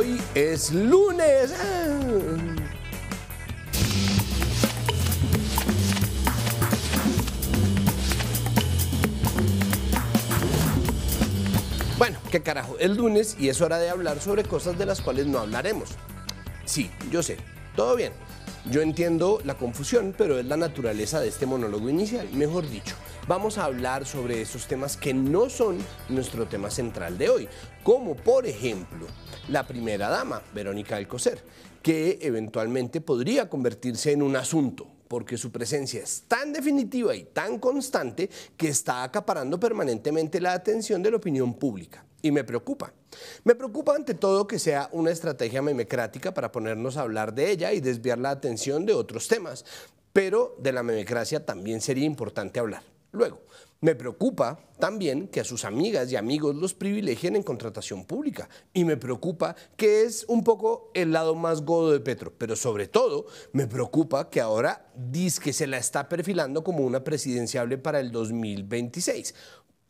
Hoy es lunes. Bueno, qué carajo, es lunes y es hora de hablar sobre cosas de las cuales no hablaremos. Sí, yo sé, todo bien, yo entiendo la confusión, pero es la naturaleza de este monólogo inicial. Mejor dicho, vamos a hablar sobre esos temas que no son nuestro tema central de hoy, como por ejemplo la primera dama, Verónica Alcocer, que eventualmente podría convertirse en un asunto, porque su presencia es tan definitiva y tan constante que está acaparando permanentemente la atención de la opinión pública y me preocupa. Me preocupa ante todo que sea una estrategia memecrática para ponernos a hablar de ella y desviar la atención de otros temas, pero de la memecracia también sería importante hablar. Luego, me preocupa también que a sus amigas y amigos los privilegien en contratación pública y me preocupa que es un poco el lado más godo de Petro, pero sobre todo me preocupa que ahora dice que se la está perfilando como una presidenciable para el 2026.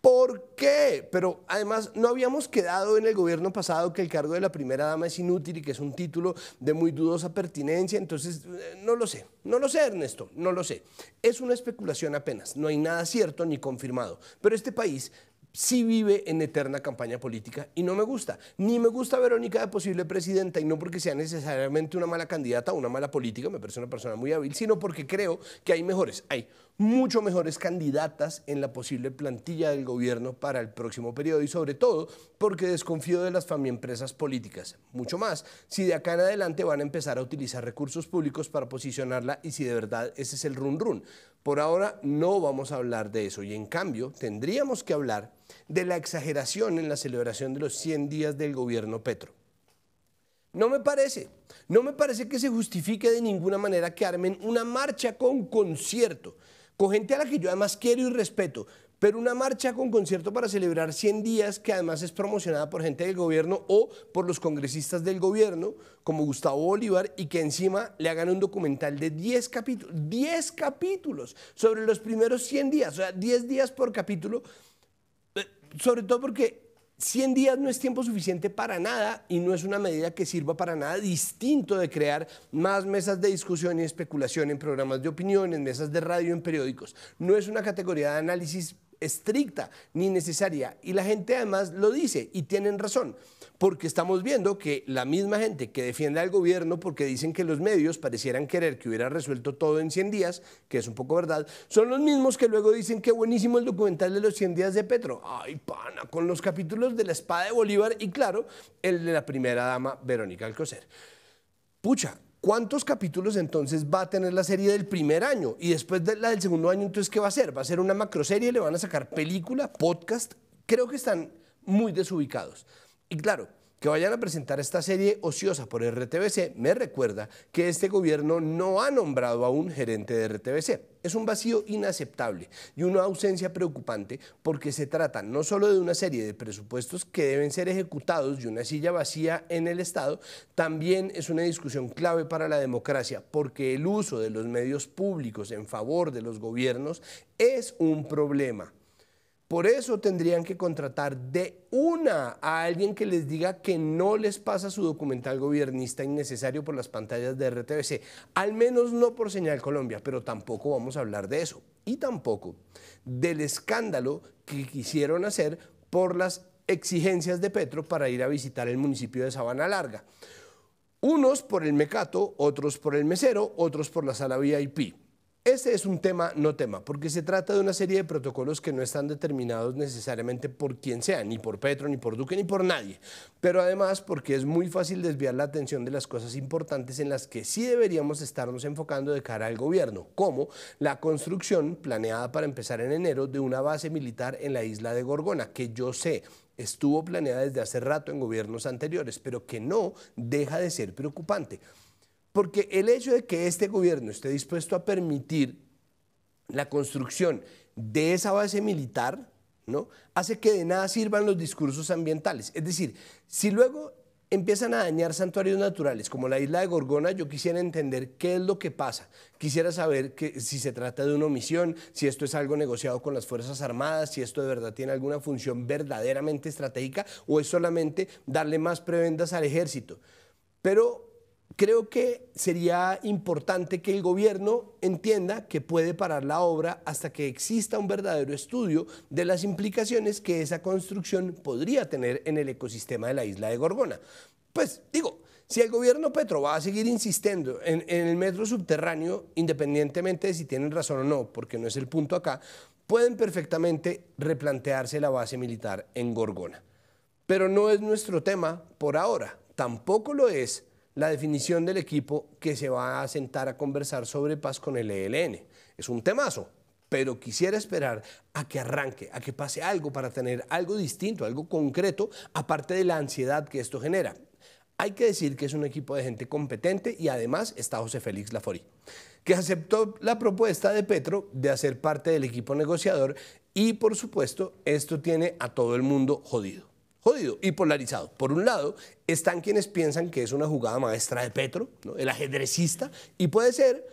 ¿Por qué? Pero además no habíamos quedado en el gobierno pasado que el cargo de la primera dama es inútil y que es un título de muy dudosa pertinencia. Entonces, eh, no lo sé, no lo sé Ernesto, no lo sé. Es una especulación apenas, no hay nada cierto ni confirmado. Pero este país sí vive en eterna campaña política y no me gusta. Ni me gusta Verónica de posible presidenta y no porque sea necesariamente una mala candidata o una mala política, me parece una persona muy hábil, sino porque creo que hay mejores. Hay mucho mejores candidatas en la posible plantilla del gobierno para el próximo periodo y sobre todo porque desconfío de las famiempresas políticas, mucho más si de acá en adelante van a empezar a utilizar recursos públicos para posicionarla y si de verdad ese es el run run. Por ahora no vamos a hablar de eso y en cambio tendríamos que hablar de la exageración en la celebración de los 100 días del gobierno Petro. No me parece. No me parece que se justifique de ninguna manera que armen una marcha con concierto con gente a la que yo además quiero y respeto, pero una marcha con concierto para celebrar 100 días que además es promocionada por gente del gobierno o por los congresistas del gobierno, como Gustavo Bolívar, y que encima le hagan un documental de 10 capítulos, 10 capítulos sobre los primeros 100 días, o sea, 10 días por capítulo, eh, sobre todo porque 100 días no es tiempo suficiente para nada y no es una medida que sirva para nada distinto de crear más mesas de discusión y especulación en programas de opinión, en mesas de radio, en periódicos. No es una categoría de análisis estricta ni necesaria. Y la gente además lo dice y tienen razón, porque estamos viendo que la misma gente que defiende al gobierno porque dicen que los medios parecieran querer que hubiera resuelto todo en 100 días, que es un poco verdad, son los mismos que luego dicen que buenísimo el documental de los 100 días de Petro. Ay, pana, con los capítulos de la espada de Bolívar y claro, el de la primera dama Verónica Alcocer. Pucha, ¿Cuántos capítulos entonces va a tener la serie del primer año? Y después de la del segundo año, entonces, ¿qué va a ser? ¿Va a ser una macroserie? ¿Le van a sacar película, podcast? Creo que están muy desubicados. Y claro, que vayan a presentar esta serie ociosa por RTBC me recuerda que este gobierno no ha nombrado a un gerente de RTBC. Es un vacío inaceptable y una ausencia preocupante porque se trata no solo de una serie de presupuestos que deben ser ejecutados y una silla vacía en el Estado, también es una discusión clave para la democracia porque el uso de los medios públicos en favor de los gobiernos es un problema por eso tendrían que contratar de una a alguien que les diga que no les pasa su documental gobernista innecesario por las pantallas de RTBC, al menos no por Señal Colombia, pero tampoco vamos a hablar de eso. Y tampoco del escándalo que quisieron hacer por las exigencias de Petro para ir a visitar el municipio de Sabana Larga. Unos por el mecato, otros por el mesero, otros por la sala VIP. Este es un tema no tema, porque se trata de una serie de protocolos que no están determinados necesariamente por quien sea, ni por Petro, ni por Duque, ni por nadie, pero además porque es muy fácil desviar la atención de las cosas importantes en las que sí deberíamos estarnos enfocando de cara al gobierno, como la construcción planeada para empezar en enero de una base militar en la isla de Gorgona, que yo sé estuvo planeada desde hace rato en gobiernos anteriores, pero que no deja de ser preocupante. Porque el hecho de que este gobierno esté dispuesto a permitir la construcción de esa base militar, ¿no? Hace que de nada sirvan los discursos ambientales. Es decir, si luego empiezan a dañar santuarios naturales como la isla de Gorgona, yo quisiera entender qué es lo que pasa. Quisiera saber que, si se trata de una omisión, si esto es algo negociado con las Fuerzas Armadas, si esto de verdad tiene alguna función verdaderamente estratégica o es solamente darle más prebendas al ejército. Pero creo que sería importante que el gobierno entienda que puede parar la obra hasta que exista un verdadero estudio de las implicaciones que esa construcción podría tener en el ecosistema de la isla de Gorgona. Pues digo, si el gobierno Petro va a seguir insistiendo en, el metro subterráneo, independientemente de si tienen razón o no, porque no es el punto acá, pueden perfectamente replantearse la base militar en Gorgona. Pero no es nuestro tema por ahora, tampoco lo es la definición del equipo que se va a sentar a conversar sobre paz con el ELN. Es un temazo, pero quisiera esperar a que arranque, a que pase algo para tener algo distinto, algo concreto, aparte de la ansiedad que esto genera. Hay que decir que es un equipo de gente competente y además está José Félix Lafori, que aceptó la propuesta de Petro de hacer parte del equipo negociador y por supuesto esto tiene a todo el mundo jodido jodido y polarizado. Por un lado, están quienes piensan que es una jugada maestra de Petro, el ajedrecista, y puede ser,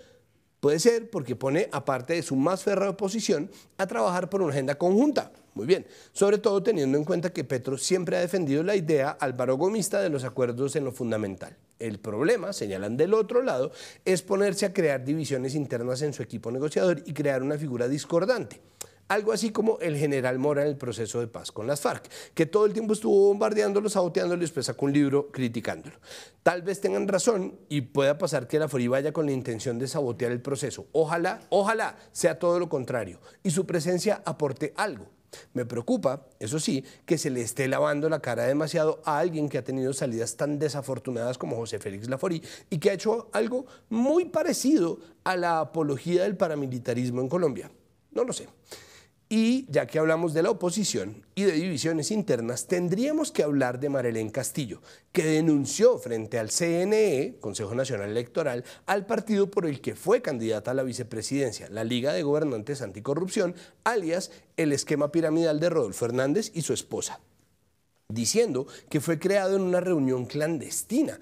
puede ser porque pone, aparte de su más férrea oposición, a trabajar por una agenda conjunta. Muy bien, sobre todo teniendo en cuenta que Petro siempre ha defendido la idea gomista de los acuerdos en lo fundamental. El problema, señalan del otro lado, es ponerse a crear divisiones internas en su equipo negociador y crear una figura discordante algo así como el general Mora en el proceso de paz con las FARC, que todo el tiempo estuvo bombardeándolo, saboteándolo y después sacó un libro criticándolo. Tal vez tengan razón y pueda pasar que la FORI vaya con la intención de sabotear el proceso. Ojalá, ojalá sea todo lo contrario y su presencia aporte algo. Me preocupa, eso sí, que se le esté lavando la cara demasiado a alguien que ha tenido salidas tan desafortunadas como José Félix Laforí y que ha hecho algo muy parecido a la apología del paramilitarismo en Colombia. No lo sé. Y ya que hablamos de la oposición y de divisiones internas, tendríamos que hablar de Marelén Castillo, que denunció frente al CNE, Consejo Nacional Electoral, al partido por el que fue candidata a la vicepresidencia, la Liga de Gobernantes Anticorrupción, alias el esquema piramidal de Rodolfo Hernández y su esposa, diciendo que fue creado en una reunión clandestina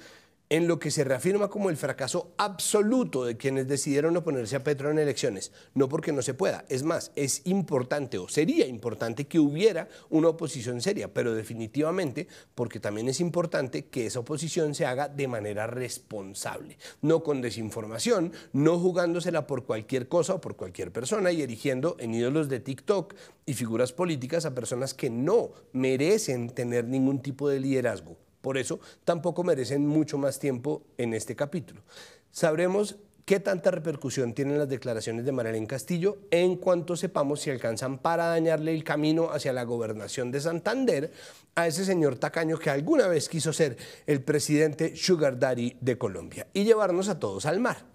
en lo que se reafirma como el fracaso absoluto de quienes decidieron oponerse a Petro en elecciones. No porque no se pueda, es más, es importante o sería importante que hubiera una oposición seria, pero definitivamente porque también es importante que esa oposición se haga de manera responsable, no con desinformación, no jugándosela por cualquier cosa o por cualquier persona y erigiendo en ídolos de TikTok y figuras políticas a personas que no merecen tener ningún tipo de liderazgo. Por eso tampoco merecen mucho más tiempo en este capítulo. Sabremos qué tanta repercusión tienen las declaraciones de Maralén Castillo en cuanto sepamos si alcanzan para dañarle el camino hacia la gobernación de Santander a ese señor tacaño que alguna vez quiso ser el presidente Sugar Daddy de Colombia y llevarnos a todos al mar.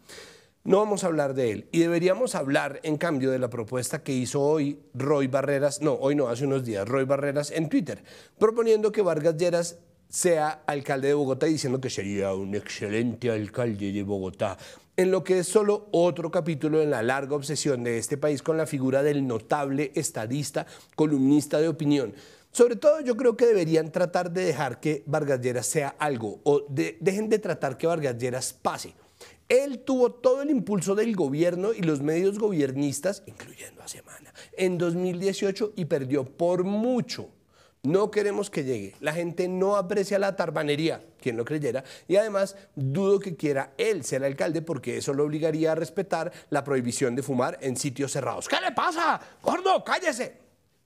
No vamos a hablar de él y deberíamos hablar en cambio de la propuesta que hizo hoy Roy Barreras, no, hoy no, hace unos días, Roy Barreras en Twitter, proponiendo que Vargas Lleras sea alcalde de Bogotá diciendo que sería un excelente alcalde de Bogotá, en lo que es solo otro capítulo en la larga obsesión de este país con la figura del notable estadista, columnista de opinión. Sobre todo yo creo que deberían tratar de dejar que Vargas Lleras sea algo o dejen de tratar que Vargas Lleras pase. Él tuvo todo el impulso del gobierno y los medios gobiernistas, incluyendo a Semana, en 2018 y perdió por mucho no queremos que llegue. La gente no aprecia la tarbanería, quien lo creyera, y además dudo que quiera él ser alcalde porque eso lo obligaría a respetar la prohibición de fumar en sitios cerrados. ¿Qué le pasa? Gordo, cállese.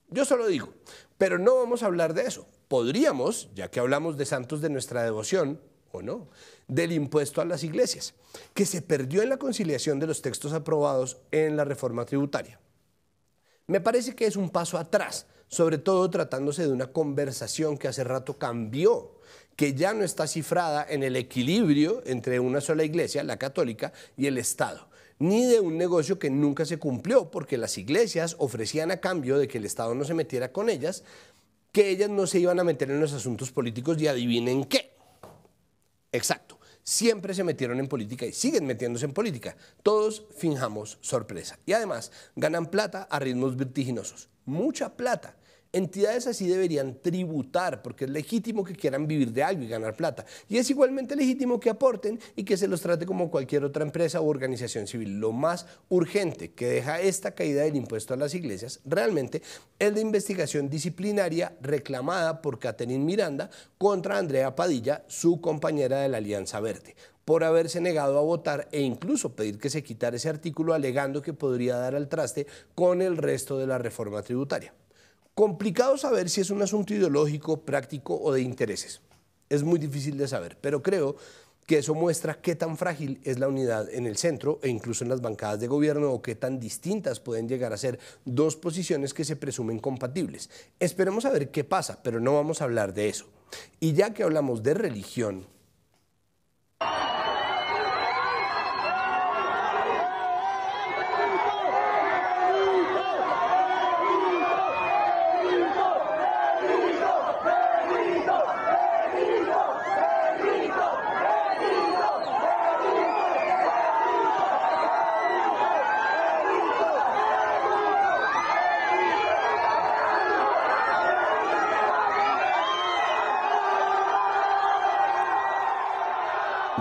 Yo solo digo, pero no vamos a hablar de eso. Podríamos, ya que hablamos de santos de nuestra devoción, o no, del impuesto a las iglesias, que se perdió en la conciliación de los textos aprobados en la reforma tributaria. Me parece que es un paso atrás sobre todo tratándose de una conversación que hace rato cambió, que ya no está cifrada en el equilibrio entre una sola iglesia, la católica, y el Estado ni de un negocio que nunca se cumplió, porque las iglesias ofrecían a cambio de que el Estado no se metiera con ellas, que ellas no se iban a meter en los asuntos políticos y adivinen qué. Exacto, siempre se metieron en política y siguen metiéndose en política. Todos finjamos sorpresa. Y además ganan plata a ritmos vertiginosos, mucha plata entidades así deberían tributar, porque es legítimo que quieran vivir de algo y ganar plata. Y es igualmente legítimo que aporten y que se los trate como cualquier otra empresa u organización civil. Lo más urgente que deja esta caída del impuesto a las iglesias realmente es la investigación disciplinaria reclamada por Catherine Miranda contra Andrea Padilla, su compañera de la Alianza Verde por haberse negado a votar e incluso pedir que se quitara ese artículo alegando que podría dar al traste con el resto de la reforma tributaria. Complicado saber si es un asunto ideológico, práctico o de intereses. Es muy difícil de saber, pero creo que eso muestra qué tan frágil es la unidad en el centro e incluso en las bancadas de gobierno o qué tan distintas pueden llegar a ser dos posiciones que se presumen compatibles. Esperemos a ver qué pasa, pero no vamos a hablar de eso. Y ya que hablamos de religión...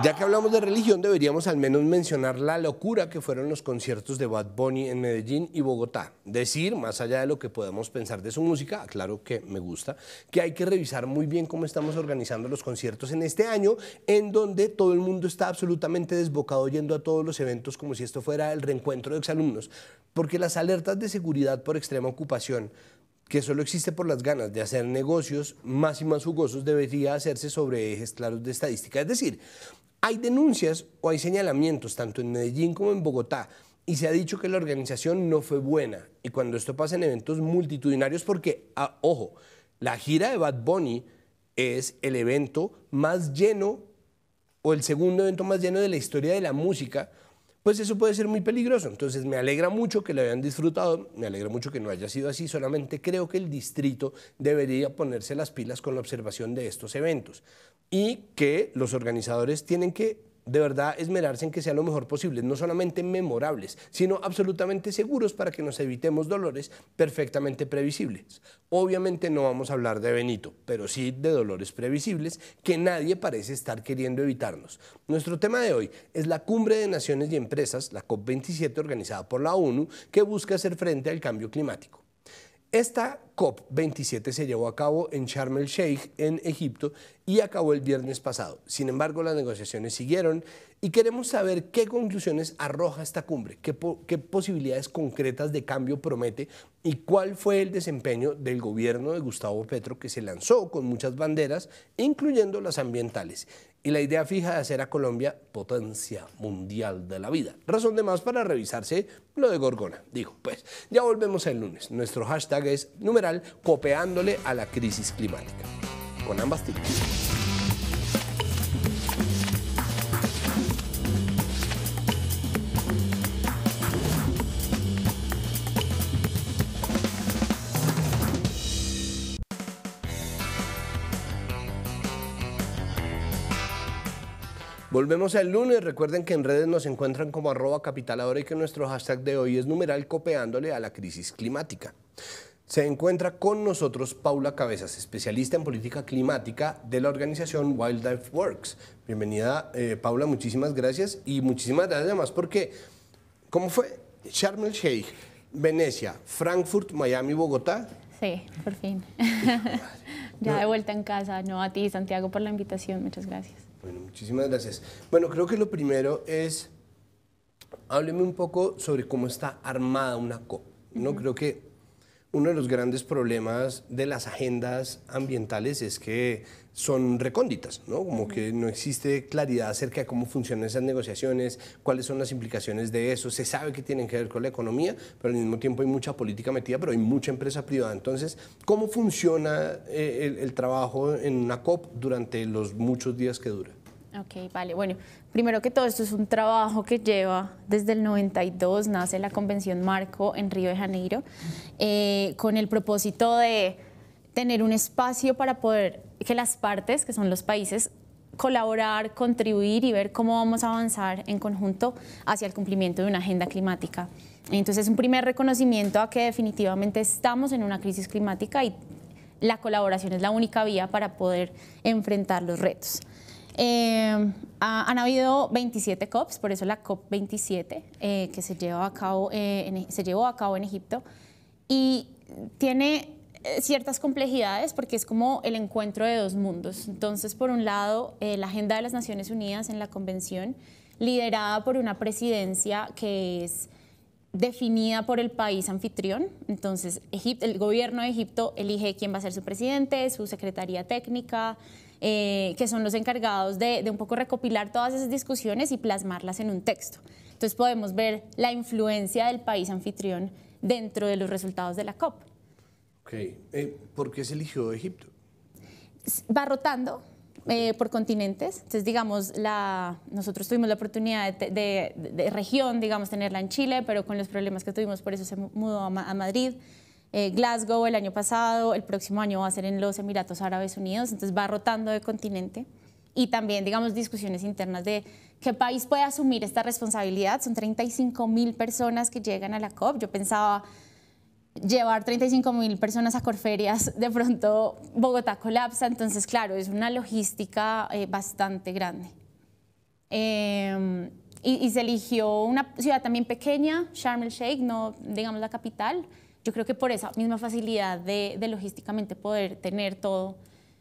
Ya que hablamos de religión, deberíamos al menos mencionar la locura que fueron los conciertos de Bad Bunny en Medellín y Bogotá. Decir, más allá de lo que podemos pensar de su música, claro que me gusta, que hay que revisar muy bien cómo estamos organizando los conciertos en este año, en donde todo el mundo está absolutamente desbocado yendo a todos los eventos como si esto fuera el reencuentro de exalumnos, porque las alertas de seguridad por extrema ocupación que solo existe por las ganas de hacer negocios más y más jugosos debería hacerse sobre ejes claros de estadística. Es decir, hay denuncias o hay señalamientos tanto en Medellín como en Bogotá y se ha dicho que la organización no fue buena. Y cuando esto pasa en eventos multitudinarios, porque, ah, ojo, la gira de Bad Bunny es el evento más lleno o el segundo evento más lleno de la historia de la música, pues eso puede ser muy peligroso. Entonces me alegra mucho que lo hayan disfrutado, me alegra mucho que no haya sido así, solamente creo que el distrito debería ponerse las pilas con la observación de estos eventos y que los organizadores tienen que de verdad esmerarse en que sea lo mejor posible, no solamente memorables, sino absolutamente seguros para que nos evitemos dolores perfectamente previsibles. Obviamente no vamos a hablar de Benito, pero sí de dolores previsibles que nadie parece estar queriendo evitarnos. Nuestro tema de hoy es la Cumbre de Naciones y Empresas, la COP27 organizada por la ONU, que busca hacer frente al cambio climático. Esta COP27 se llevó a cabo en Sharm el Sheikh, en Egipto, y acabó el viernes pasado. Sin embargo, las negociaciones siguieron y queremos saber qué conclusiones arroja esta cumbre, qué, posibilidades concretas de cambio promete y cuál fue el desempeño del gobierno de Gustavo Petro que se lanzó con muchas banderas, incluyendo las ambientales, y la idea fija de hacer a Colombia potencia mundial de la vida. Razón de más para revisarse lo de Gorgona. Digo, pues ya volvemos el lunes. Nuestro hashtag es número copeándole a la crisis climática. Con ambas tiras. Volvemos el lunes. Recuerden que en redes nos encuentran como arroba capitaladora y que nuestro hashtag de hoy es numeral copeándole a la crisis climática se encuentra con nosotros Paula Cabezas, especialista en política climática de la organización Wildlife Works. Bienvenida, eh, Paula, muchísimas gracias y muchísimas gracias además porque, ¿cómo fue? Sharm el Sheikh, Venecia, Frankfurt, Miami, Bogotá. Sí, por fin. ya de vuelta en casa. No, a ti, Santiago, por la invitación. Muchas gracias. Bueno, muchísimas gracias. Bueno, creo que lo primero es, hábleme un poco sobre cómo está armada una COP. ¿no? Creo que uno de los grandes problemas de las agendas ambientales es que son recónditas, ¿no? Como que no existe claridad acerca de cómo funcionan esas negociaciones, cuáles son las implicaciones de eso. Se sabe que tienen que ver con la economía, pero al mismo tiempo hay mucha política metida, pero hay mucha empresa privada. Entonces, ¿cómo funciona eh, el, trabajo en una COP durante los muchos días que dura? Ok, vale. Bueno, primero que todo, esto es un trabajo que lleva desde el 92, nace la Convención Marco en Río de Janeiro, eh, con el propósito de tener un espacio para poder que las partes, que son los países, colaborar, contribuir y ver cómo vamos a avanzar en conjunto hacia el cumplimiento de una agenda climática. Entonces, un primer reconocimiento a que definitivamente estamos en una crisis climática y la colaboración es la única vía para poder enfrentar los retos. Eh, han habido 27 COPs, por eso la COP27 eh, que se, llevó a cabo, eh, e, se llevó a cabo en Egipto y tiene ciertas complejidades porque es como el encuentro de dos mundos. Entonces, por un lado, la agenda de las Naciones Unidas en la convención, liderada por una presidencia que es definida por el país anfitrión. Entonces, el gobierno de Egipto elige quién va a ser su presidente, su secretaría técnica, eh, que son los encargados de, un poco recopilar todas esas discusiones y plasmarlas en un texto. Entonces podemos ver la influencia del país anfitrión dentro de los resultados de la COP. Ok, eh, ¿por qué se eligió Egipto? Va rotando, eh, por continentes. Entonces, digamos, nosotros tuvimos la oportunidad de, región, digamos, tenerla en Chile, pero con los problemas que tuvimos, por eso se mudó a Madrid. Eh, Glasgow el año pasado, el próximo año va a ser en los Emiratos Árabes Unidos, entonces va rotando de continente. Y también, digamos, discusiones internas de qué país puede asumir esta responsabilidad. Son 35.000 mil personas que llegan a la COP. Yo pensaba llevar 35 mil personas a Corferias, de pronto Bogotá colapsa, entonces claro, es una logística eh, bastante grande. Em, y, se eligió una ciudad también pequeña, Sharm el Sheikh, no digamos la capital, yo creo que por esa misma facilidad de, logísticamente poder tener todo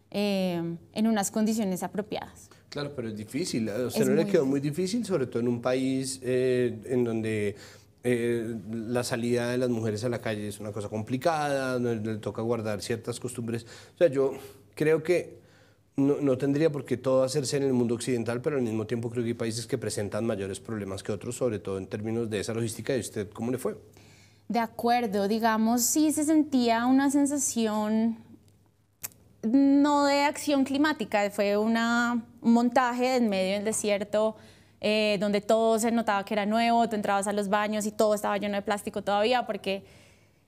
eh, en unas condiciones apropiadas. Claro, pero es difícil. ¿eh? O sea, no le quedó muy difícil, sobre todo en un país eh, en donde la salida de las mujeres a la calle es una cosa complicada, donde le toca guardar ciertas costumbres. O sea, yo creo que no, no, tendría por qué todo hacerse en el mundo occidental, pero al mismo tiempo creo que hay países que presentan mayores problemas que otros, sobre todo en términos de esa logística. ¿Y usted cómo le fue? De acuerdo, digamos, sí se sentía una sensación no de acción climática, fue un montaje en medio del desierto eh, donde todo se notaba que era nuevo, tú entrabas a los baños y todo estaba lleno de plástico todavía porque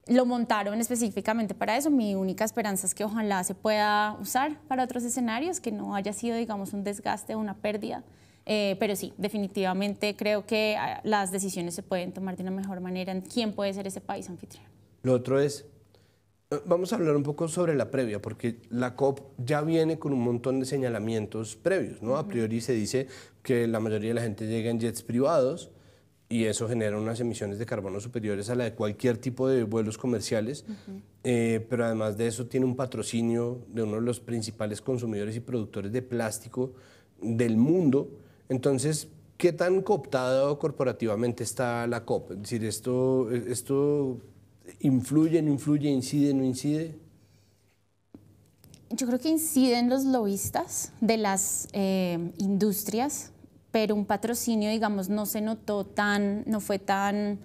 lo montaron específicamente para eso. Mi única esperanza es que ojalá se pueda usar para otros escenarios, que no haya sido, digamos, un desgaste o una pérdida. Eh, pero sí, definitivamente creo que ah, las decisiones se pueden tomar de una mejor manera en quién puede ser ese país anfitrión. Lo otro es, eh, vamos a hablar un poco sobre la previa, porque la COP ya viene con un montón de señalamientos previos, ¿no? A priori se dice que la mayoría de la gente llega en jets privados y eso genera unas emisiones de carbono superiores a la de cualquier tipo de vuelos comerciales, eh, pero además de eso tiene un patrocinio de uno de los principales consumidores y productores de plástico del mundo entonces, ¿qué tan cooptado corporativamente está la COP? Es decir, ¿esto, esto influye, no influye, incide, no incide? Yo creo que inciden los lobistas de las eh, industrias, pero un patrocinio, digamos, no se notó tan, no fue tan,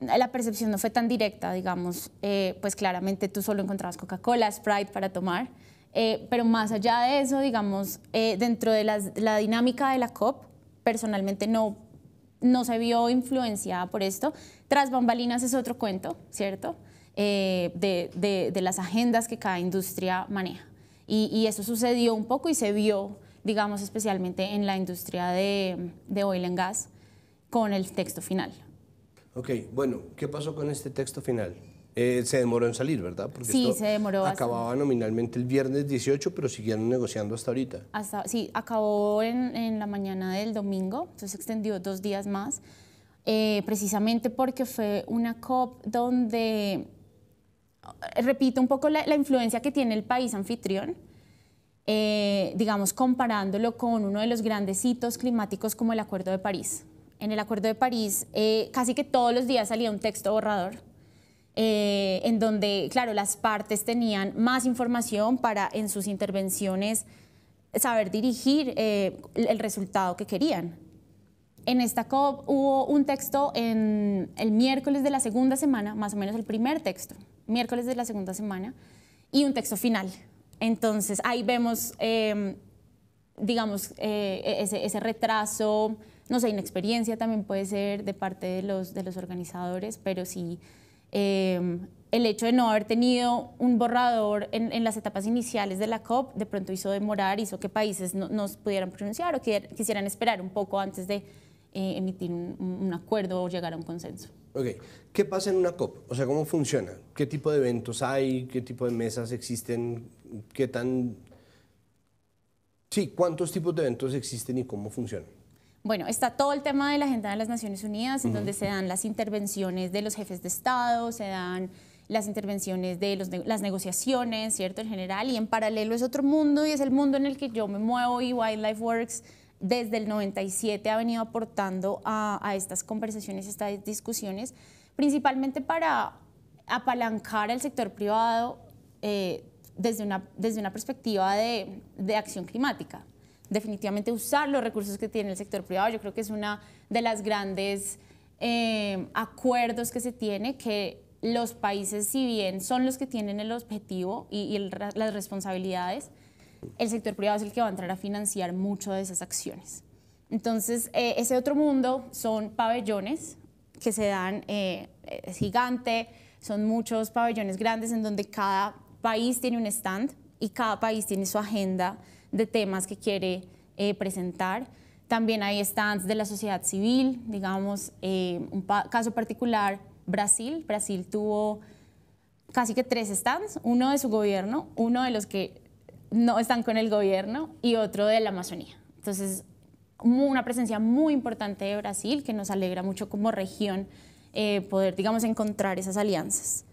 la percepción no fue tan directa, digamos, eh, pues claramente tú solo encontrabas Coca-Cola, Sprite para tomar eh, pero más allá de eso, digamos, eh, dentro de la dinámica de la COP, personalmente no, no se vio influenciada por esto. Tras bambalinas es otro cuento, ¿cierto? Eh, de, de, las agendas que cada industria maneja. Y, eso sucedió un poco y se vio, digamos, especialmente en la industria de, de oil and gas con el texto final. Ok, bueno, ¿qué pasó con este texto final? Eh, se demoró en salir, ¿verdad? sí, se demoró. Acababa nominalmente el viernes 18, pero siguieron negociando hasta ahorita. Hasta, sí, acabó en, la mañana del domingo, entonces se extendió dos días más, eh, precisamente porque fue una COP donde, eh, repito un poco la, influencia que tiene el país anfitrión, digamos, comparándolo con uno de los grandes hitos climáticos como el Acuerdo de París. En el Acuerdo de París, casi que todos los días salía un texto borrador eh, en donde, claro, las partes tenían más información para en sus intervenciones saber dirigir eh, el resultado que querían. En esta COP hubo un texto en el miércoles de la segunda semana, más o menos el primer texto, miércoles de la segunda semana, y un texto final. Entonces ahí vemos, em, digamos, eh, e-, ese, retraso, no sé, inexperiencia también puede ser de parte de los organizadores, pero sí Em, el hecho de no haber tenido un borrador en, las etapas iniciales de la COP de pronto hizo demorar, hizo que países no, pudieran pronunciar o quisieran esperar un poco antes de eh, emitir un, acuerdo o llegar a un consenso. Ok, ¿qué pasa en una COP? O sea, ¿cómo funciona? ¿Qué tipo de eventos hay? ¿Qué tipo de mesas existen? ¿Qué tan... Sí, ¿cuántos tipos de eventos existen y cómo funcionan? Bueno, está todo el tema de la Agenda de las Naciones Unidas, en donde se dan las intervenciones de los jefes de Estado, se dan las intervenciones de las negociaciones, ¿cierto? En general, y en paralelo es otro mundo y es el mundo en el que yo me muevo y Wildlife Works desde el 97 ha venido aportando a, estas conversaciones, estas discusiones, principalmente para apalancar al sector privado eh, desde, una, perspectiva de acción climática, definitivamente usar los recursos que tiene el sector privado. Yo creo que es una de las grandes eh, acuerdos que se tiene que los países, si bien son los que tienen el objetivo y, las responsabilidades, el sector privado es el que va a entrar a financiar mucho de esas acciones. Entonces, eh, ese otro mundo son pabellones que se dan, eh, gigante, son muchos pabellones grandes en donde cada país tiene un stand y cada país tiene su agenda de temas que quiere eh, presentar. También hay stands de la sociedad civil, digamos, eh, un caso particular, Brasil. Brasil tuvo casi que tres stands, uno de su gobierno, uno de los que no están con el gobierno y otro de la Amazonía. Entonces, una presencia muy importante de Brasil que nos alegra mucho como región eh, poder, digamos, encontrar esas alianzas.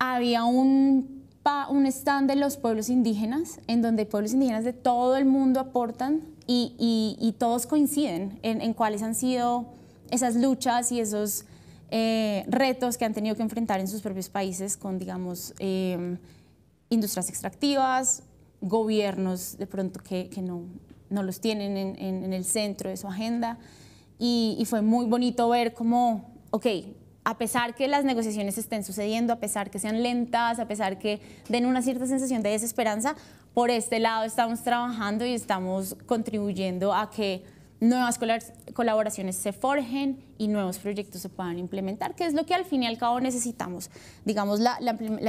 Había un un stand de los pueblos indígenas, en donde pueblos indígenas de todo el mundo aportan y, todos coinciden en, cuáles han sido esas luchas y esos eh, retos que han tenido que enfrentar en sus propios países con, digamos, em, industrias extractivas, gobiernos de pronto que, no, los tienen en, el centro de su agenda. Y, y fue muy bonito ver cómo, ok, a pesar que las negociaciones estén sucediendo, a pesar que sean lentas, a pesar que den una cierta sensación de desesperanza, por este lado estamos trabajando y estamos contribuyendo a que nuevas colaboraciones se forjen y nuevos proyectos se puedan implementar, que es lo que al fin y al cabo necesitamos. Digamos, la,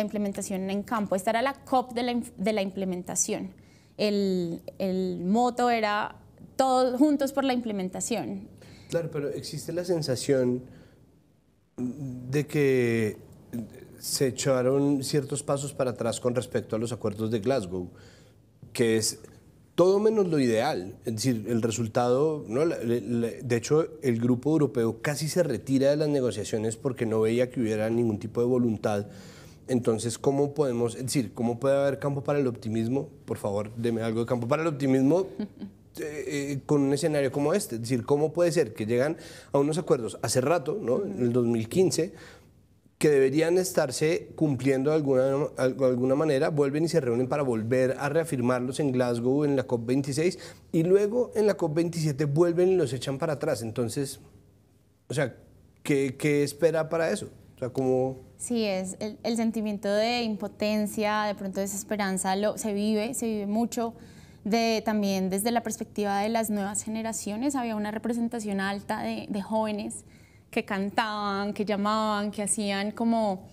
implementación en campo. Esta era la COP de la, implementación. El, el moto era todos juntos por la implementación. Claro, pero existe la sensación de que se echaron ciertos pasos para atrás con respecto a los acuerdos de Glasgow, que es todo menos lo ideal. Es decir, el resultado, de hecho, el grupo europeo casi se retira de las negociaciones porque no veía que hubiera ningún tipo de voluntad. Entonces, ¿cómo podemos, es decir, cómo puede haber campo para el optimismo? Por favor, deme algo de campo para el optimismo Eh, eh, con un escenario como este. Es decir, ¿cómo puede ser que llegan a unos acuerdos hace rato, ¿no? en el 2015, que deberían estarse cumpliendo de alguna, alguna manera, vuelven y se reúnen para volver a reafirmarlos en Glasgow, en la COP26, y luego en la COP27 vuelven y los echan para atrás? Entonces, o sea, ¿qué, qué espera para eso? O sea, ¿cómo...? Sí, es el, el sentimiento de impotencia, de pronto desesperanza, lo, se vive, se vive mucho también desde la perspectiva de las nuevas generaciones, había una representación alta de, jóvenes que cantaban, que llamaban, que hacían como,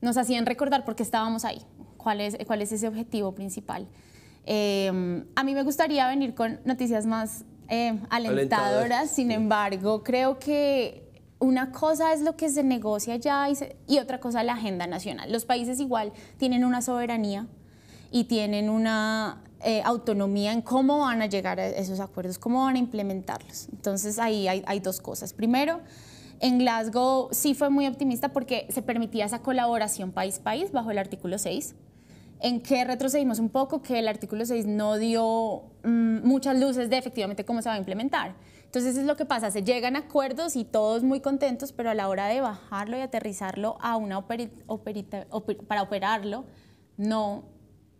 nos hacían recordar por qué estábamos ahí, cuál es, cuál es ese objetivo principal. Em, a mí me gustaría venir con noticias más eh, alentadoras, sin embargo, creo que una cosa es lo que se negocia ya y, y, otra cosa la agenda nacional. Los países igual tienen una soberanía y tienen una eh, autonomía en cómo van a llegar a esos acuerdos, cómo van a implementarlos. Entonces ahí hay, dos cosas. Primero, en Glasgow sí fue muy optimista porque se permitía esa colaboración país-país bajo el artículo 6 en que retrocedimos un poco, que el artículo 6 no dio mm, muchas luces de efectivamente cómo se va a implementar. Entonces es lo que pasa, se llegan acuerdos y todos muy contentos, pero a la hora de bajarlo y aterrizarlo a una para operarlo, no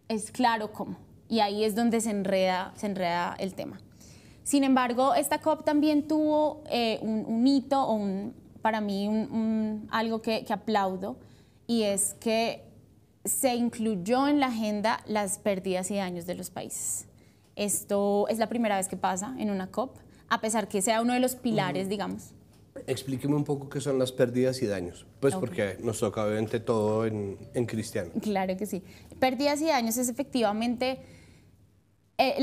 es claro cómo. Y ahí es donde se enreda, se enreda el tema. Sin embargo, esta COP también tuvo eh, un, un, hito, o para mí algo que, aplaudo, y es que se incluyó en la agenda las pérdidas y daños de los países. Esto es la primera vez que pasa en una COP, a pesar que sea uno de los pilares, digamos. Explíqueme un poco qué son las pérdidas y daños, pues porque nos toca obviamente todo en, en cristiano. Claro que sí. Pérdidas y daños es efectivamente eh,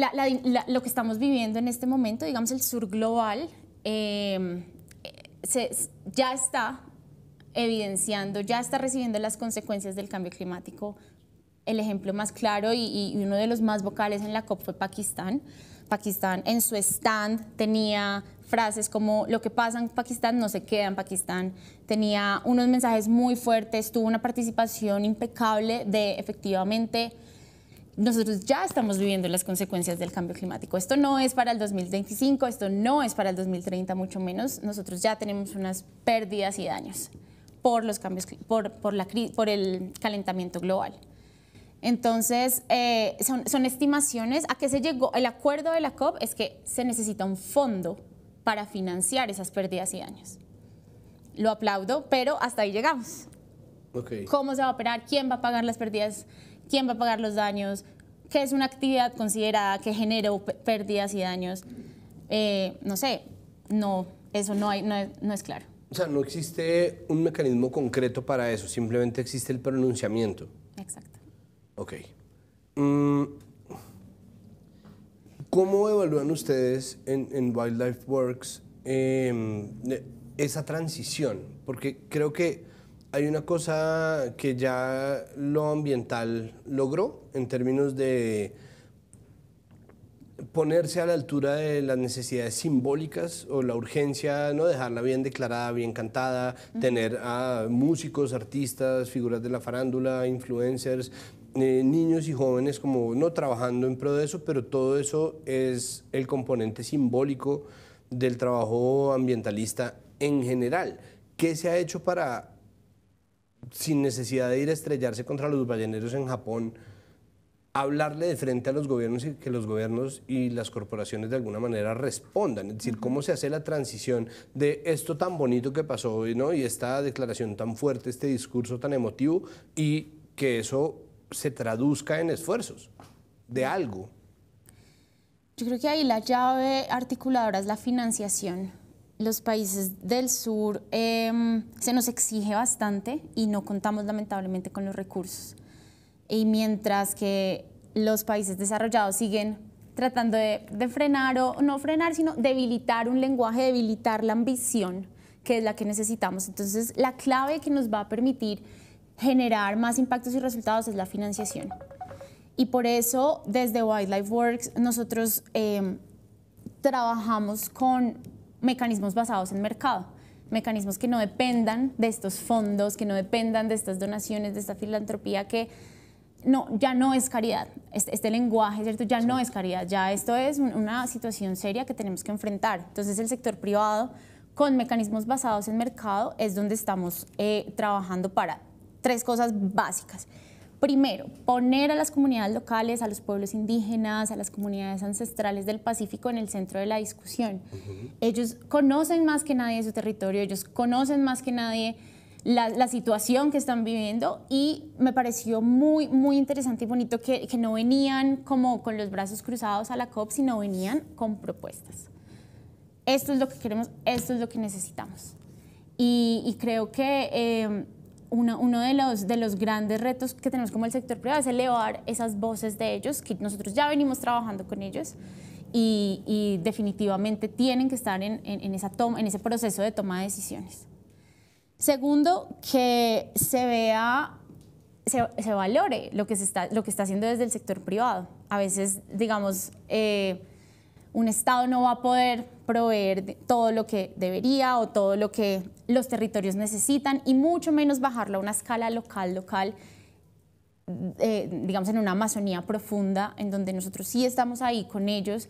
lo que estamos viviendo en este momento, digamos el sur global, em, eh, ya está evidenciando, ya está recibiendo las consecuencias del cambio climático. El ejemplo más claro y, y uno de los más vocales en la COP fue Pakistán. Pakistán en su stand tenía frases como lo que pasa en Pakistán no se queda en Pakistán. Tenía unos mensajes muy fuertes, tuvo una participación impecable de efectivamente nosotros ya estamos viviendo las consecuencias del cambio climático. Esto no es para el 2025, esto no es para el 2030, mucho menos. Nosotros ya tenemos unas pérdidas y daños por los cambios, por, por, la, por el calentamiento global. Entonces, eh, son, estimaciones. ¿A que se llegó? El acuerdo de la COP es que se necesita un fondo para financiar esas pérdidas y daños. Lo aplaudo, pero hasta ahí llegamos. ¿Cómo se va a operar? ¿Quién va a pagar las pérdidas? quién va a pagar los daños, qué es una actividad considerada que genera pérdidas y daños. Eh, no sé, no, eso no, hay, no es, claro. O sea, no existe un mecanismo concreto para eso, simplemente existe el pronunciamiento. Exacto. Ok. Mm, ¿Cómo evalúan ustedes en, Wildlife Works em, esa transición? Porque creo que hay una cosa que ya lo ambiental logró en términos de ponerse a la altura de las necesidades simbólicas o la urgencia, no dejarla bien declarada, bien cantada, tener a músicos, artistas, figuras de la farándula, influencers, eh, niños y jóvenes como no trabajando en pro de eso, pero todo eso es el componente simbólico del trabajo ambientalista en general. ¿Qué se ha hecho para sin necesidad de ir a estrellarse contra los balleneros en Japón, hablarle de frente a los gobiernos y que los gobiernos y las corporaciones de alguna manera respondan. Es decir, cómo se hace la transición de esto tan bonito que pasó hoy, ¿no? Y esta declaración tan fuerte, este discurso tan emotivo, y que eso se traduzca en esfuerzos de algo. Yo creo que ahí la llave articuladora es la financiación los países del sur em, se nos exige bastante y no contamos lamentablemente con los recursos. Y mientras que los países desarrollados siguen tratando de, frenar o no frenar, sino debilitar un lenguaje, debilitar la ambición, que es la que necesitamos. Entonces, la clave que nos va a permitir generar más impactos y resultados es la financiación. Y por eso, desde Wildlife Works, nosotros em, trabajamos con mecanismos basados en mercado, mecanismos que no dependan de estos fondos, que no dependan de estas donaciones, de esta filantropía que no, ya no es caridad. Este, este lenguaje, ¿cierto? Ya no es caridad, ya esto es una situación seria que tenemos que enfrentar. Entonces el sector privado con mecanismos basados en mercado es donde estamos eh, trabajando para tres cosas básicas Primero, poner a las comunidades locales, a los pueblos indígenas, a las comunidades ancestrales del Pacífico en el centro de la discusión. Ellos conocen más que nadie su territorio, ellos conocen más que nadie la, situación que están viviendo y me pareció muy, muy interesante y bonito que, no venían como con los brazos cruzados a la COP, sino venían con propuestas. Esto es lo que queremos, esto es lo que necesitamos. Y, creo que... Em, uno de los, de los grandes retos que tenemos como el sector privado es elevar esas voces de ellos, que nosotros ya venimos trabajando con ellos. Y, definitivamente tienen que estar en, en, esa toma, en ese proceso de toma de decisiones. Segundo, que se vea, se, se, valore lo que, se está, lo que está haciendo desde el sector privado. A veces, digamos, eh, un Estado no va a poder proveer todo lo que debería o todo lo que los territorios necesitan y mucho menos bajarlo a una escala local, local, eh, digamos en una Amazonía profunda, en donde nosotros sí estamos ahí con ellos,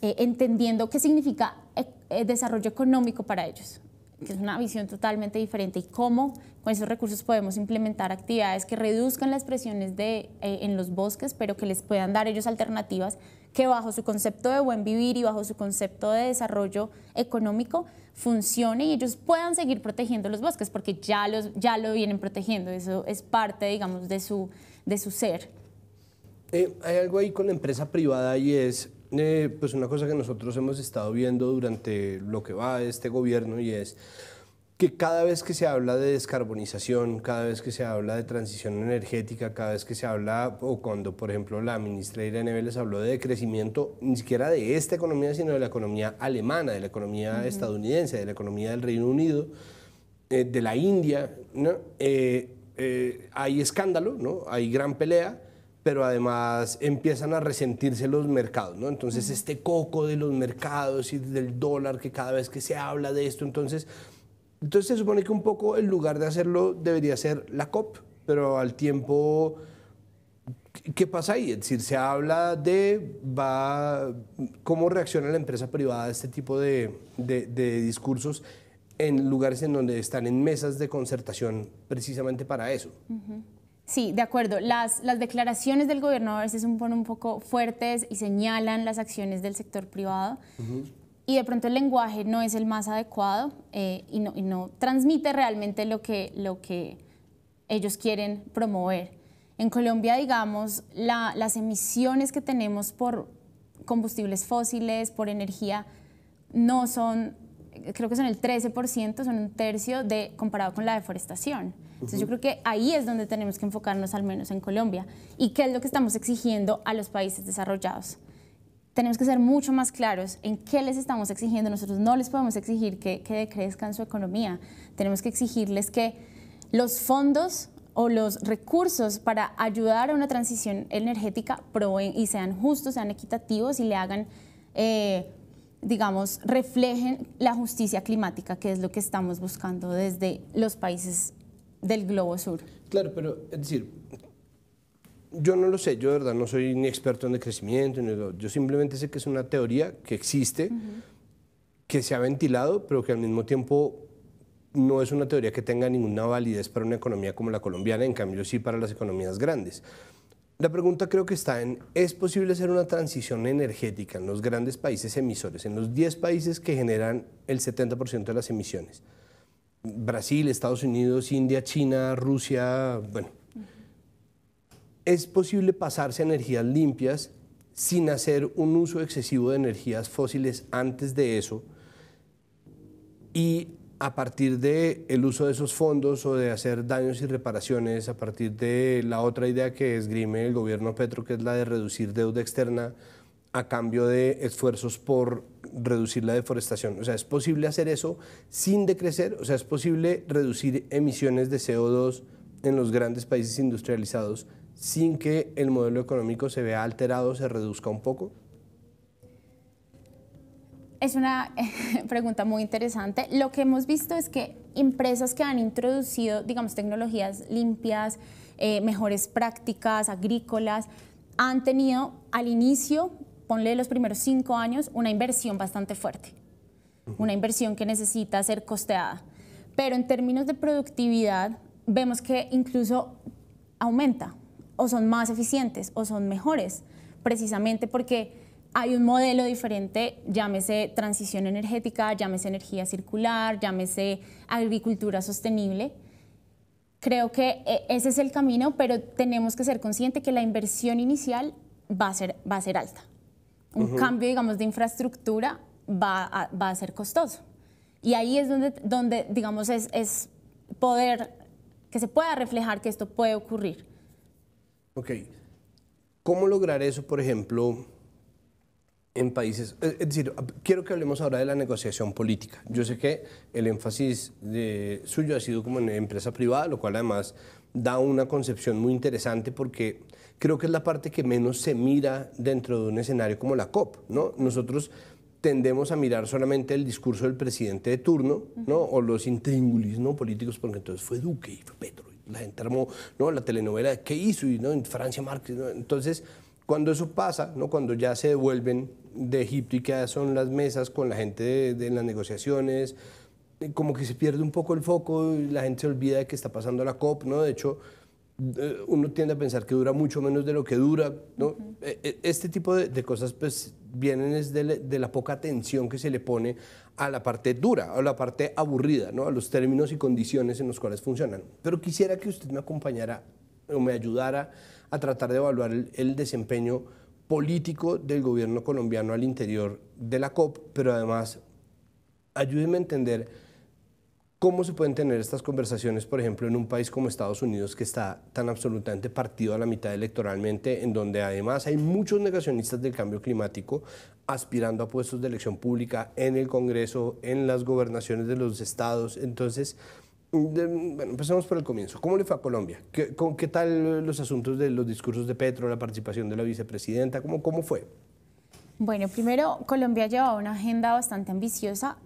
eh, entendiendo qué significa eh, desarrollo económico para ellos que es una visión totalmente diferente, y cómo con esos recursos podemos implementar actividades que reduzcan las presiones de, eh, en los bosques, pero que les puedan dar ellos alternativas que bajo su concepto de buen vivir y bajo su concepto de desarrollo económico funcione y ellos puedan seguir protegiendo los bosques, porque ya, los, ya lo vienen protegiendo, eso es parte, digamos, de su, de su ser. Eh, hay algo ahí con la empresa privada y es eh, pues una cosa que nosotros hemos estado viendo durante lo que va este gobierno y es que cada vez que se habla de descarbonización, cada vez que se habla de transición energética, cada vez que se habla, o cuando, por ejemplo, la ministra Irene Vélez habló de crecimiento ni siquiera de esta economía, sino de la economía alemana, de la economía estadounidense, de la economía del Reino Unido, eh, de la India, eh, hay escándalo, hay gran pelea, pero además empiezan a resentirse los mercados, ¿no? Entonces este coco de los mercados y del dólar que cada vez que se habla de esto, entonces, entonces se supone que un poco el lugar de hacerlo debería ser la COP, pero al tiempo... ¿Qué pasa ahí? Es decir, se habla de va, cómo reacciona la empresa privada a este tipo de, discursos en lugares en donde están en mesas de concertación precisamente para eso. Sí, de acuerdo. Las, las declaraciones del gobierno a veces son un poco fuertes y señalan las acciones del sector privado. Y de pronto el lenguaje no es el más adecuado eh, y, no, no, transmite realmente lo que, lo que ellos quieren promover. En Colombia, digamos, las emisiones que tenemos por combustibles fósiles, por energía, no son creo que son el 13%, son un tercio de, comparado con la deforestación. Entonces yo creo que ahí es donde tenemos que enfocarnos, al menos en Colombia. ¿Y qué es lo que estamos exigiendo a los países desarrollados? Tenemos que ser mucho más claros en qué les estamos exigiendo. Nosotros no les podemos exigir que, que decrezcan su economía. Tenemos que exigirles que los fondos o los recursos para ayudar a una transición energética proveen y sean justos, sean equitativos y le hagan eh, digamos, reflejen la justicia climática, que es lo que estamos buscando desde los países del globo sur. Claro, pero es decir, yo no lo sé, yo de verdad no soy ni experto en el crecimiento, yo simplemente sé que es una teoría que existe, que se ha ventilado, pero que al mismo tiempo no es una teoría que tenga ninguna validez para una economía como la colombiana, en cambio sí para las economías grandes. La pregunta creo que está en, ¿es posible hacer una transición energética en los grandes países emisores, en los 10 países que generan el 70% de las emisiones? Brasil, Estados Unidos, India, China, Rusia, bueno. ¿Es posible pasarse a energías limpias sin hacer un uso excesivo de energías fósiles antes de eso? Y a partir de el uso de esos fondos o de hacer daños y reparaciones, a partir de la otra idea que esgrime el gobierno Petro, que es la de reducir deuda externa a cambio de esfuerzos por reducir la deforestación. O sea, es posible hacer eso sin decrecer, o sea, es posible reducir emisiones de CO2 en los grandes países industrializados sin que el modelo económico se vea alterado, se reduzca un poco. Es una pregunta muy interesante. Lo que hemos visto es que empresas que han introducido, digamos, tecnologías limpias, eh, mejores prácticas agrícolas, han tenido al inicio, ponle los primeros cinco años, una inversión bastante fuerte, una inversión que necesita ser costeada. Pero en términos de productividad, vemos que incluso aumenta, o son más eficientes, o son mejores, precisamente porque hay un modelo diferente, llámese transición energética, llámese energía circular, llámese agricultura sostenible. Creo que e, ese es el camino, pero tenemos que ser conscientes que la inversión inicial va a ser, va a ser alta. Un cambio, digamos, de infraestructura va a, ser costoso. Y ahí es donde, donde digamos, es poder, que se pueda reflejar que esto puede ocurrir. Ok. ¿Cómo lograr eso, por ejemplo, en países. Eh, es decir, quiero que hablemos ahora de la negociación política. Yo sé que el énfasis de, suyo ha sido como en empresa privada, lo cual además da una concepción muy interesante porque creo que es la parte que menos se mira dentro de un escenario como la COP. ¿no? Nosotros tendemos a mirar solamente el discurso del presidente de turno, ¿no? O los intríngulis, Políticos, porque entonces fue Duque y fue Petro. la gente armó, ¿no? La telenovela, ¿qué hizo? Y, ¿no? En Francia Marx... Entonces, cuando eso pasa, ¿no? cuando ya se devuelven de Egipto y que son las mesas con la gente de, las negociaciones, eh, como que se pierde un poco el foco y la gente se olvida de que está pasando la COP, ¿no? De hecho, eh, uno tiende a pensar que dura mucho menos de lo que dura, ¿no? Eh, este tipo de, cosas, pues, vienen de la poca atención que se le pone a la parte dura, a la parte aburrida, ¿no? A los términos y condiciones en los cuales funcionan. Pero quisiera que usted me acompañara o me ayudara a tratar de evaluar el, desempeño político del gobierno colombiano al interior de la COP, pero además ayúdeme a entender cómo se pueden tener estas conversaciones, por ejemplo, en un país como Estados Unidos que está tan absolutamente partido a la mitad electoralmente, en donde además hay muchos negacionistas del cambio climático aspirando a puestos de elección pública en el Congreso, en las gobernaciones de los estados. Entonces, bueno, empezamos por el comienzo. ¿Cómo le fue a Colombia? ¿Qué, con, ¿Qué, tal los asuntos de los discursos de Petro, la participación de la vicepresidenta? ¿Cómo, cómo fue? Bueno, primero, Colombia llevaba una agenda bastante ambiciosa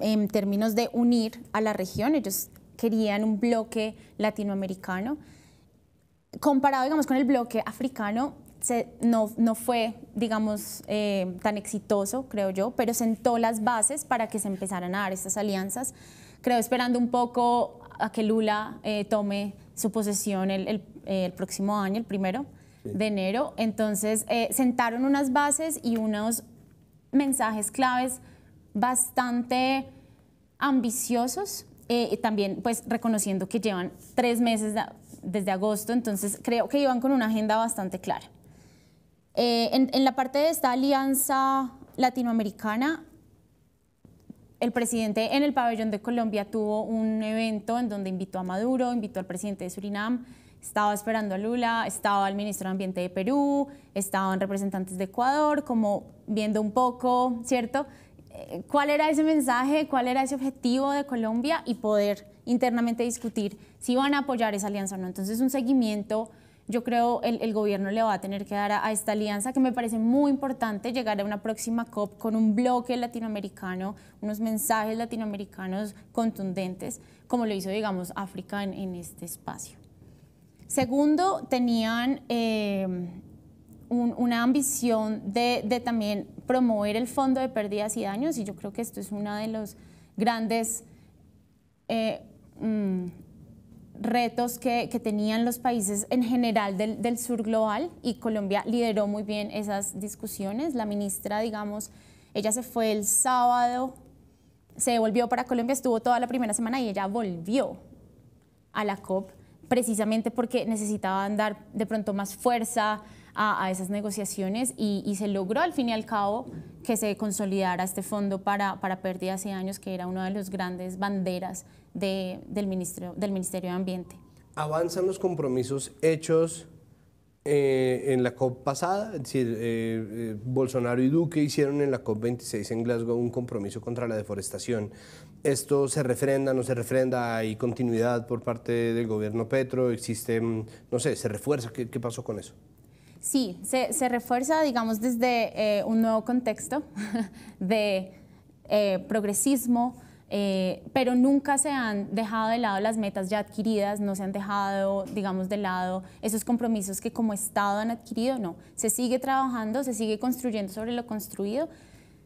en términos de unir a la región. Ellos querían un bloque latinoamericano. Comparado, digamos, con el bloque africano, no, no, fue, digamos, eh, tan exitoso, creo yo, pero sentó las bases para que se empezaran a dar estas alianzas creo esperando un poco a que Lula eh, tome su posesión el, el, eh, próximo año, el primero de enero. Entonces, eh, sentaron unas bases y unos mensajes claves bastante ambiciosos, también pues reconociendo que llevan tres meses desde agosto, entonces creo que iban con una agenda bastante clara. en, la parte de esta alianza latinoamericana, el presidente en el pabellón de Colombia tuvo un evento en donde invitó a Maduro, invitó al presidente de Surinam, estaba esperando a Lula, estaba el ministro de Ambiente de Perú, estaban representantes de Ecuador, como viendo un poco, ¿cierto? Eh, ¿Cuál era ese mensaje, cuál era ese objetivo de Colombia y poder internamente discutir si van a apoyar esa alianza o no? Entonces, un seguimiento yo creo el, el gobierno le va a tener que dar a, esta alianza que me parece muy importante llegar a una próxima COP con un bloque latinoamericano, unos mensajes latinoamericanos contundentes, como lo hizo, digamos, África en, este espacio. Segundo, tenían eh, una ambición de, también promover el fondo de pérdidas y daños y yo creo que esto es una de los grandes... Eh, mm, retos que, que tenían los países en general del, del, sur global y Colombia lideró muy bien esas discusiones. La ministra, digamos, ella se fue el sábado, se volvió para Colombia, estuvo toda la primera semana y ella volvió a la COP precisamente porque necesitaban dar de pronto más fuerza a, a esas negociaciones y, y, se logró al fin y al cabo que se consolidara este fondo para, para pérdidas y daños, que era una de las grandes banderas del, ministerio, del Ministerio de Ambiente. ¿Avanzan los compromisos hechos eh, en la COP pasada? Es decir, eh, eh, Bolsonaro y Duque hicieron en la COP26 en Glasgow un compromiso contra la deforestación. ¿Esto se refrenda, no se refrenda? ¿Hay continuidad por parte del gobierno Petro? ¿Existe, mm, no sé, se refuerza? ¿Qué, pasó con eso? Sí, se, se refuerza, digamos, desde un nuevo contexto de progresismo, eh, pero nunca se han dejado de lado las metas ya adquiridas, no se han dejado, digamos, de lado esos compromisos que como Estado han adquirido, no, se sigue trabajando, se sigue construyendo sobre lo construido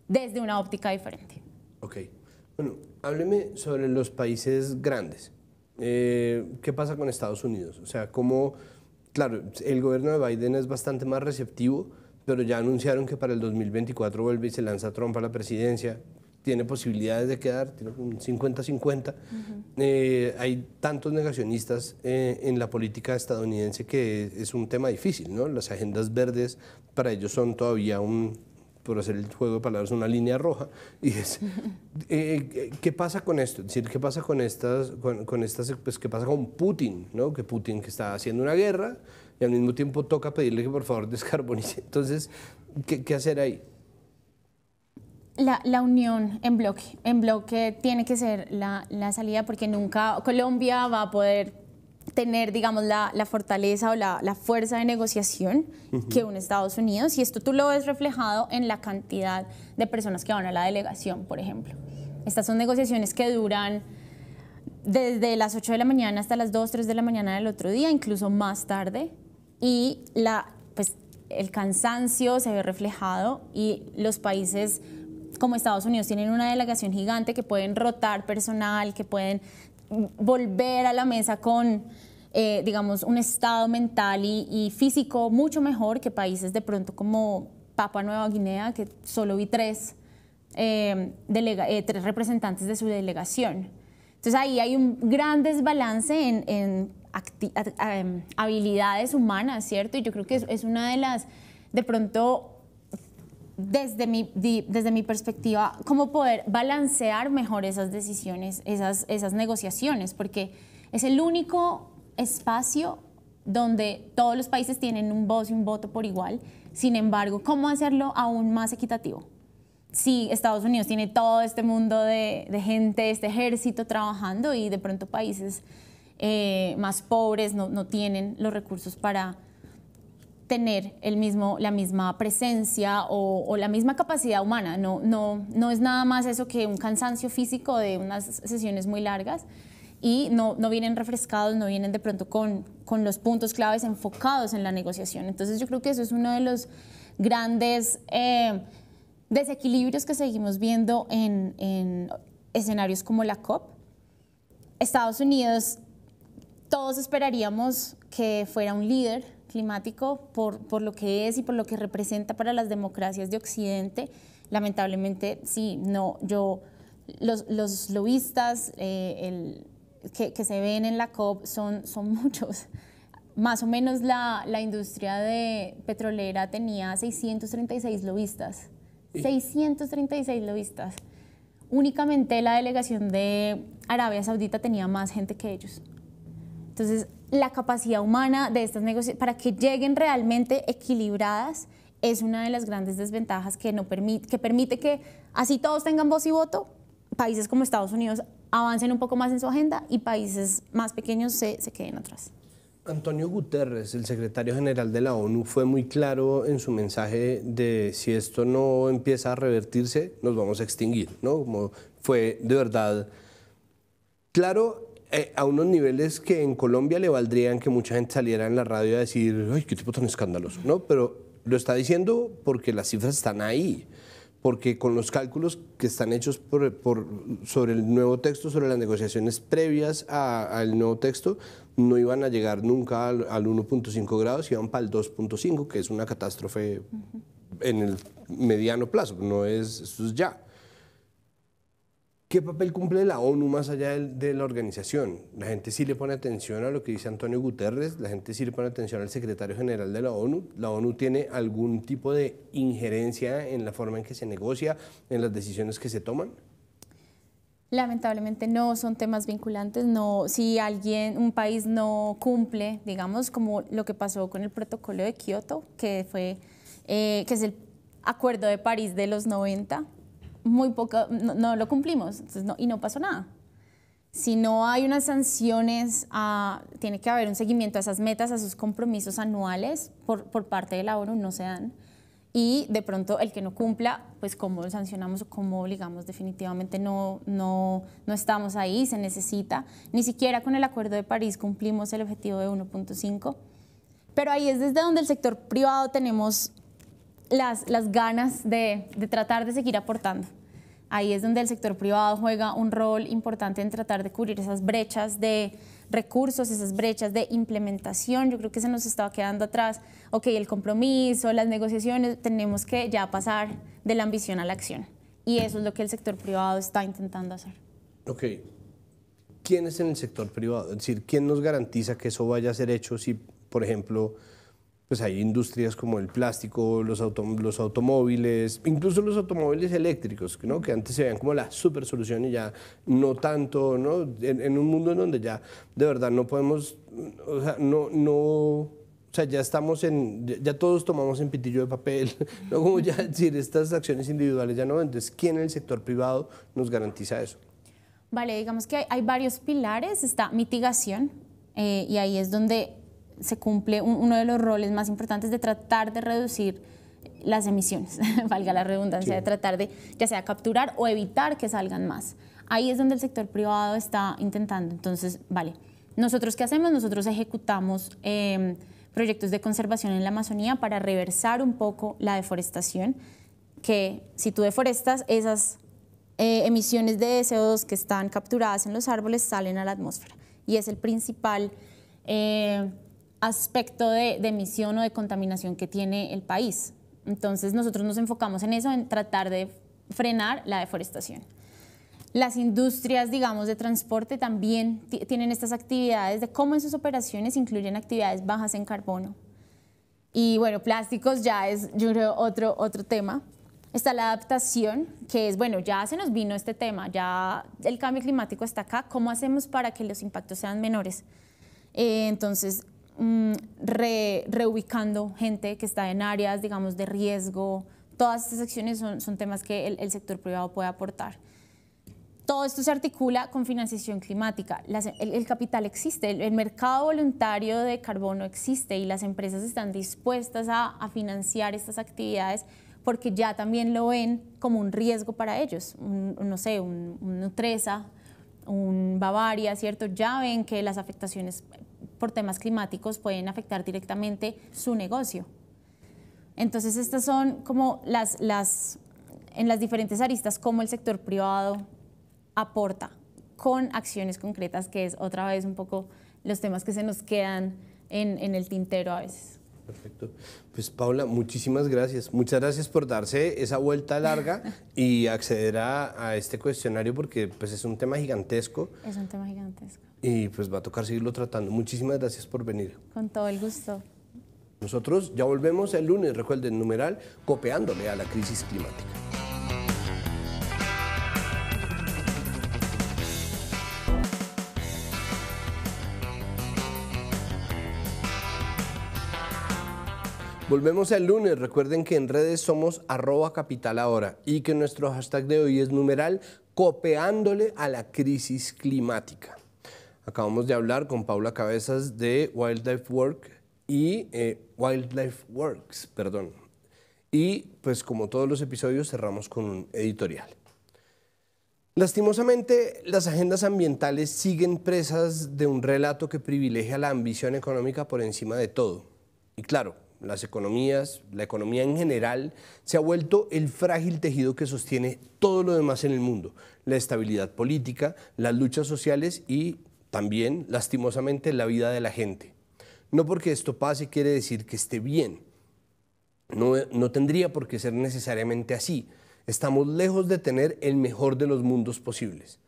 desde una óptica diferente. Ok, bueno, hábleme sobre los países grandes. Eh, ¿Qué pasa con Estados Unidos? O sea, ¿cómo, claro, el gobierno de Biden es bastante más receptivo, pero ya anunciaron que para el 2024 vuelve y se lanza Trump a la presidencia tiene posibilidades de quedar, tiene un 50-50. Eh, hay tantos negacionistas eh, en la política estadounidense que es, un tema difícil, ¿no? Las agendas verdes para ellos son todavía un, por hacer el juego de palabras, una línea roja. Y es, eh, ¿qué pasa con esto? Es decir, ¿qué pasa con estas, con, estas, pues, qué pasa con Putin, ¿no? Que Putin que está haciendo una guerra y al mismo tiempo toca pedirle que por favor descarbonice. Entonces, qué hacer ahí? la, la, unión en bloque, en bloque tiene que ser la, la, salida porque nunca Colombia va a poder tener, digamos, la, la fortaleza o la, fuerza de negociación que un Estados Unidos. Y esto tú lo ves reflejado en la cantidad de personas que van a la delegación, por ejemplo. Estas son negociaciones que duran desde las 8 de la mañana hasta las 2, 3 de la mañana del otro día, incluso más tarde. Y la, pues, el cansancio se ve reflejado y los países como Estados Unidos tienen una delegación gigante que pueden rotar personal, que pueden volver a la mesa con, eh, digamos, un estado mental y, físico mucho mejor que países de pronto como Papua Nueva Guinea, que solo vi tres, eh, eh, tres representantes de su delegación. Entonces ahí hay un gran desbalance en, em, habilidades humanas, ¿cierto? Y yo creo que es, es una de las, de pronto, desde mi, desde mi perspectiva, cómo poder balancear mejor esas decisiones, esas, esas negociaciones, porque es el único espacio donde todos los países tienen un voz y un voto por igual. Sin embargo, ¿cómo hacerlo aún más equitativo? Si Estados Unidos tiene todo este mundo de, de gente, este ejército trabajando y de pronto países eh, más pobres no, no tienen los recursos para tener el mismo, la misma presencia o, la misma capacidad humana. No, no, no es nada más eso que un cansancio físico de unas sesiones muy largas y no, no vienen refrescados, no vienen de pronto con, con los puntos claves enfocados en la negociación. Entonces yo creo que eso es uno de los grandes eh, desequilibrios que seguimos viendo en, en escenarios como la COP. Estados Unidos, todos esperaríamos que fuera un líder climático por, por lo que es y por lo que representa para las democracias de Occidente, lamentablemente sí, no, yo, los, los lobistas eh, que, que, se ven en la COP son, son muchos. Más o menos la, la industria de petrolera tenía 636 lobistas. 636 lobistas. Únicamente la delegación de Arabia Saudita tenía más gente que ellos. Entonces, la capacidad humana de estas negociaciones, para que lleguen realmente equilibradas, es una de las grandes desventajas que, no permite, que permite que así todos tengan voz y voto, países como Estados Unidos avancen un poco más en su agenda y países más pequeños se, se queden atrás. Antonio Guterres, el secretario general de la ONU, fue muy claro en su mensaje de si esto no empieza a revertirse, nos vamos a extinguir, ¿no? fue de verdad claro eh, a unos niveles que en Colombia le valdrían que mucha gente saliera en la radio a decir, ay, qué tipo tan escandaloso, ¿no? Pero lo está diciendo porque las cifras están ahí, porque con los cálculos que están hechos por, sobre el nuevo texto, sobre las negociaciones previas al nuevo texto, no iban a llegar nunca al, 1.5 grados, iban para el 2.5, que es una catástrofe en el mediano plazo, no es, eso es ya. ¿Qué papel cumple la ONU más allá de, la organización? La gente sí le pone atención a lo que dice Antonio Guterres, la gente sí le pone atención al secretario general de la ONU. La ONU tiene algún tipo de injerencia en la forma en que se negocia, en las decisiones que se toman. Lamentablemente no son temas vinculantes, no si alguien un país no cumple, digamos como lo que pasó con el protocolo de Kioto, que fue eh, que es el acuerdo de París de los 90, muy poco, no, lo cumplimos y no pasó nada. Si no hay unas sanciones, ah, tiene que haber un seguimiento a esas metas, a sus compromisos anuales por, por parte de la ONU, no se dan. Y de pronto el que no cumpla, pues cómo lo sancionamos o cómo obligamos, definitivamente no, no, no estamos ahí, se necesita. Ni siquiera con el Acuerdo de París cumplimos el objetivo de 1.5. Pero ahí es desde donde el sector privado tenemos las, las ganas de, de tratar de seguir aportando. Ahí es donde el sector privado juega un rol importante en tratar de cubrir esas brechas de recursos, esas brechas de implementación. Yo creo que se nos estaba quedando atrás, ok, el compromiso, las negociaciones, tenemos que ya pasar de la ambición a la acción. Y eso es lo que el sector privado está intentando hacer. Ok. ¿Quién es en el sector privado? Es decir, ¿quién nos garantiza que eso vaya a ser hecho si, por ejemplo, pues hay industrias como el plástico, los, los automóviles, incluso los automóviles eléctricos, ¿no? que antes se veían como la super solución y ya no tanto, ¿no? En, un mundo en donde ya de verdad no podemos, o sea, no, no o sea, ya estamos en, ya todos tomamos en pitillo de papel, ¿no? Como ya decir, estas acciones individuales ya no, entonces, ¿quién en el sector privado nos garantiza eso? Vale, digamos que hay, varios pilares, está mitigación, eh, y ahí es donde se cumple uno de los roles más importantes de tratar de reducir las emisiones, valga la redundancia, de tratar de ya sea capturar o evitar que salgan más. Ahí es donde el sector privado está intentando. Entonces, vale, nosotros qué hacemos? Nosotros ejecutamos em, proyectos de conservación en la Amazonía para reversar un poco la deforestación, que si tú deforestas, esas eh, emisiones de CO2 que están capturadas en los árboles salen a la atmósfera. Y es el principal... Eh, aspecto de, emisión o de contaminación que tiene el país. Entonces nosotros nos enfocamos en eso, en tratar de frenar la deforestación. Las industrias, digamos, de transporte también tienen estas actividades de cómo en sus operaciones incluyen actividades bajas en carbono. Y bueno, plásticos ya es, yo creo, otro, otro tema. Está la adaptación, que es, bueno, ya se nos vino este tema, ya el cambio climático está acá, ¿cómo hacemos para que los impactos sean menores? Eh, entonces, Mm, reubicando gente que está en áreas, digamos, de riesgo. Todas estas acciones son, temas que el, sector privado puede aportar. Todo esto se articula con financiación climática. el, capital existe, el, mercado voluntario de carbono existe y las empresas están dispuestas a, financiar estas actividades porque ya también lo ven como un riesgo para ellos. no sé, un, un un Bavaria, ¿cierto? Ya ven que las afectaciones por temas climáticos pueden afectar directamente su negocio. Entonces, estas son como las, las, en las diferentes aristas, cómo el sector privado aporta con acciones concretas, que es otra vez un poco los temas que se nos quedan en, en el tintero a veces. Perfecto. Pues Paula, muchísimas gracias. Muchas gracias por darse esa vuelta larga y acceder a, este cuestionario porque pues es un tema gigantesco. Es un tema gigantesco. Y pues va a tocar seguirlo tratando. Muchísimas gracias por venir. Con todo el gusto. Nosotros ya volvemos el lunes, recuerden, numeral, copiándole a la crisis climática. Volvemos el lunes. Recuerden que en redes somos arroba capital ahora y que nuestro hashtag de hoy es numeral copeándole a la crisis climática. Acabamos de hablar con Paula Cabezas de Wildlife Work y eh, Wildlife Works, perdón. Y pues como todos los episodios cerramos con un editorial. Lastimosamente, las agendas ambientales siguen presas de un relato que privilegia la ambición económica por encima de todo. Y claro, las economías, la economía en general, se ha vuelto el frágil tejido que sostiene todo lo demás en el mundo, la estabilidad política, las luchas sociales y también, lastimosamente, la vida de la gente. No porque esto pase quiere decir que esté bien, no, tendría por qué ser necesariamente así. Estamos lejos de tener el mejor de los mundos posibles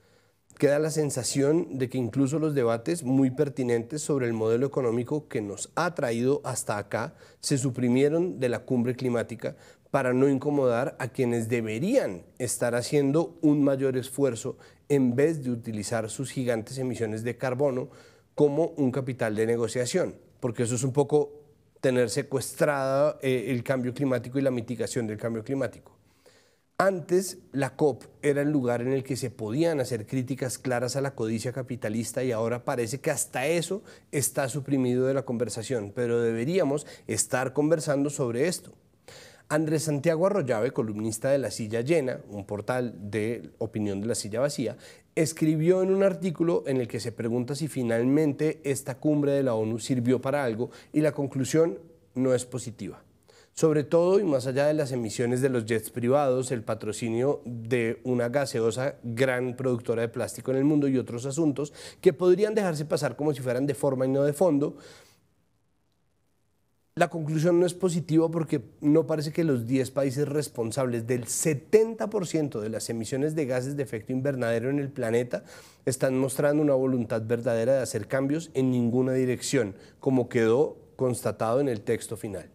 queda la sensación de que incluso los debates muy pertinentes sobre el modelo económico que nos ha traído hasta acá se suprimieron de la cumbre climática para no incomodar a quienes deberían estar haciendo un mayor esfuerzo en vez de utilizar sus gigantes emisiones de carbono como un capital de negociación, porque eso es un poco tener secuestrado eh, el cambio climático y la mitigación del cambio climático. Antes, la COP era el lugar en el que se podían hacer críticas claras a la codicia capitalista y ahora parece que hasta eso está suprimido de la conversación, pero deberíamos estar conversando sobre esto. Andrés Santiago Arroyave, columnista de La Silla Llena, un portal de opinión de La Silla Vacía, escribió en un artículo en el que se pregunta si finalmente esta cumbre de la ONU sirvió para algo y la conclusión no es positiva sobre todo y más allá de las emisiones de los jets privados, el patrocinio de una gaseosa gran productora de plástico en el mundo y otros asuntos que podrían dejarse pasar como si fueran de forma y no de fondo. La conclusión no es positiva porque no parece que los 10 países responsables del 70% de las emisiones de gases de efecto invernadero en el planeta están mostrando una voluntad verdadera de hacer cambios en ninguna dirección, como quedó constatado en el texto final.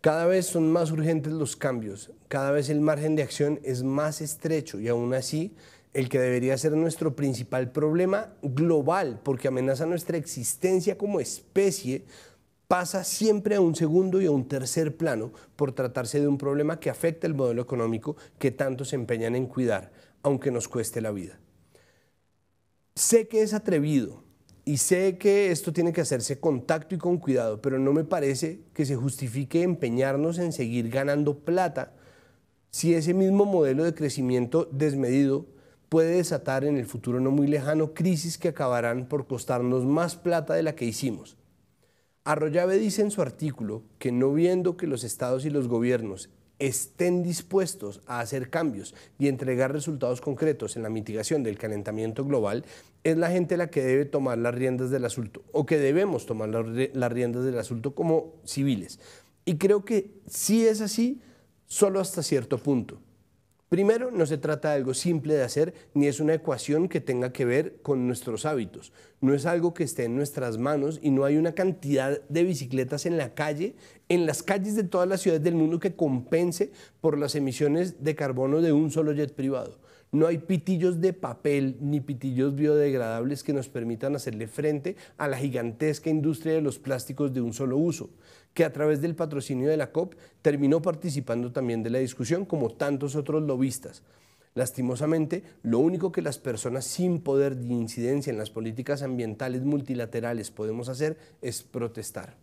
Cada vez son más urgentes los cambios, cada vez el margen de acción es más estrecho y aún así el que debería ser nuestro principal problema global, porque amenaza nuestra existencia como especie, pasa siempre a un segundo y a un tercer plano por tratarse de un problema que afecta el modelo económico que tanto se empeñan en cuidar, aunque nos cueste la vida. Sé que es atrevido, y sé que esto tiene que hacerse con tacto y con cuidado, pero no me parece que se justifique empeñarnos en seguir ganando plata si ese mismo modelo de crecimiento desmedido puede desatar en el futuro no muy lejano crisis que acabarán por costarnos más plata de la que hicimos. Arroyave dice en su artículo que no viendo que los estados y los gobiernos estén dispuestos a hacer cambios y entregar resultados concretos en la mitigación del calentamiento global, es la gente la que debe tomar las riendas del asunto, o que debemos tomar las riendas del asunto como civiles. Y creo que si es así, solo hasta cierto punto. Primero, no se trata de algo simple de hacer, ni es una ecuación que tenga que ver con nuestros hábitos. No es algo que esté en nuestras manos y no hay una cantidad de bicicletas en la calle, en las calles de todas las ciudades del mundo que compense por las emisiones de carbono de un solo jet privado. No hay pitillos de papel ni pitillos biodegradables que nos permitan hacerle frente a la gigantesca industria de los plásticos de un solo uso que a través del patrocinio de la COP terminó participando también de la discusión como tantos otros lobistas. Lastimosamente, lo único que las personas sin poder de incidencia en las políticas ambientales multilaterales podemos hacer es protestar.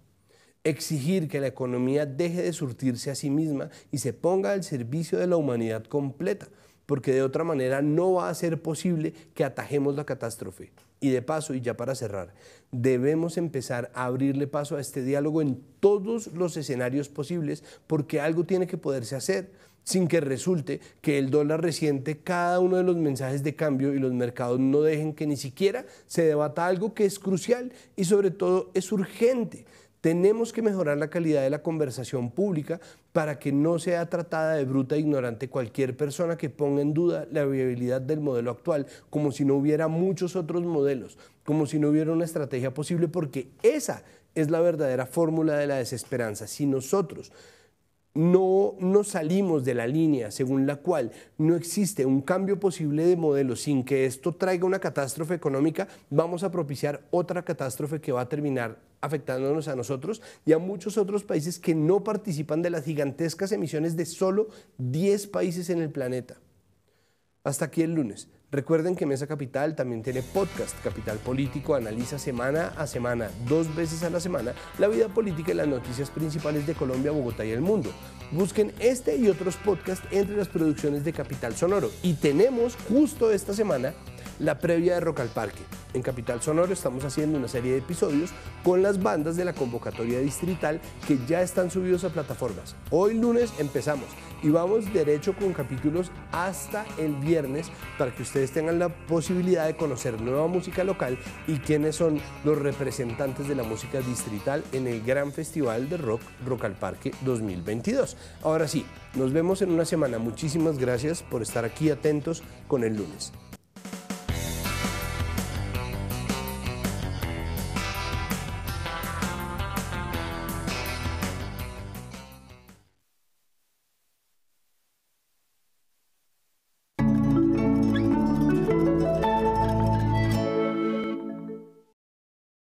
Exigir que la economía deje de surtirse a sí misma y se ponga al servicio de la humanidad completa, porque de otra manera no va a ser posible que atajemos la catástrofe. Y de paso, y ya para cerrar, debemos empezar a abrirle paso a este diálogo en todos los escenarios posibles porque algo tiene que poderse hacer sin que resulte que el dólar reciente, cada uno de los mensajes de cambio y los mercados no dejen que ni siquiera se debata algo que es crucial y sobre todo es urgente. Tenemos que mejorar la calidad de la conversación pública para que no sea tratada de bruta e ignorante cualquier persona que ponga en duda la viabilidad del modelo actual, como si no hubiera muchos otros modelos, como si no hubiera una estrategia posible, porque esa es la verdadera fórmula de la desesperanza. Si nosotros no, no, salimos de la línea según la cual no existe un cambio posible de modelo sin que esto traiga una catástrofe económica, vamos a propiciar otra catástrofe que va a terminar afectándonos a nosotros y a muchos otros países que no participan de las gigantescas emisiones de solo 10 países en el planeta. Hasta aquí el lunes. Recuerden que Mesa Capital también tiene podcast. Capital Político analiza semana a semana, dos veces a la semana, la vida política y las noticias principales de Colombia, Bogotá y el mundo. Busquen este y otros podcasts entre las producciones de Capital Sonoro. Y tenemos justo esta semana la previa de Rock al Parque. En Capital Sonoro estamos haciendo una serie de episodios con las bandas de la convocatoria distrital que ya están subidos a plataformas. Hoy lunes empezamos y vamos derecho con capítulos hasta el viernes para que ustedes tengan la posibilidad de conocer nueva música local y quiénes son los representantes de la música distrital en el gran festival de rock Rock al Parque 2022. Ahora sí, nos vemos en una semana. Muchísimas gracias por estar aquí atentos con el lunes.